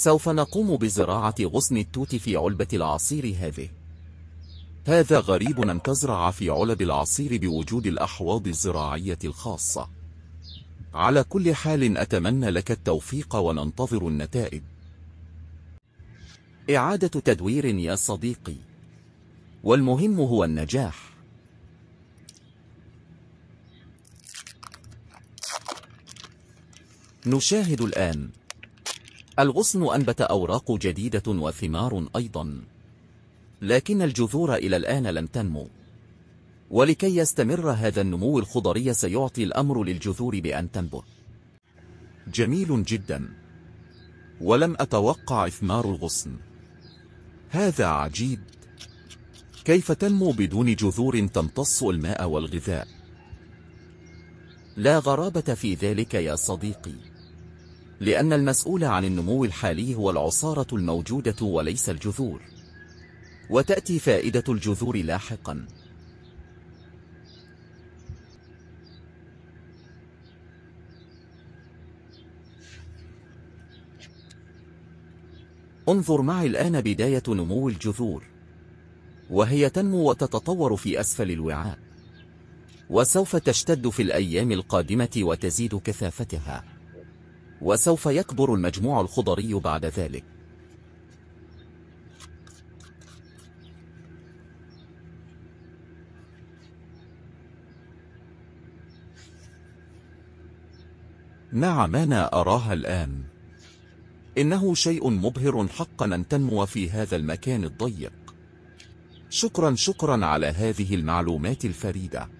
سوف نقوم بزراعة غصن التوت في علبة العصير هذه هذا غريب أن تزرع في علب العصير بوجود الأحواض الزراعية الخاصة على كل حال أتمنى لك التوفيق وننتظر النتائج إعادة تدوير يا صديقي والمهم هو النجاح نشاهد الآن الغصن أنبت أوراق جديدة وثمار أيضا لكن الجذور إلى الآن لم تنمو ولكي يستمر هذا النمو الخضري سيعطي الأمر للجذور بأن تنبت جميل جدا ولم أتوقع إثمار الغصن هذا عجيب كيف تنمو بدون جذور تمتص الماء والغذاء لا غرابة في ذلك يا صديقي لأن المسؤول عن النمو الحالي هو العصارة الموجودة وليس الجذور وتأتي فائدة الجذور لاحقا انظر معي الآن بداية نمو الجذور وهي تنمو وتتطور في أسفل الوعاء وسوف تشتد في الأيام القادمة وتزيد كثافتها وسوف يكبر المجموع الخضري بعد ذلك نعم أنا أراها الآن إنه شيء مبهر حقا أن تنمو في هذا المكان الضيق شكرا شكرا على هذه المعلومات الفريدة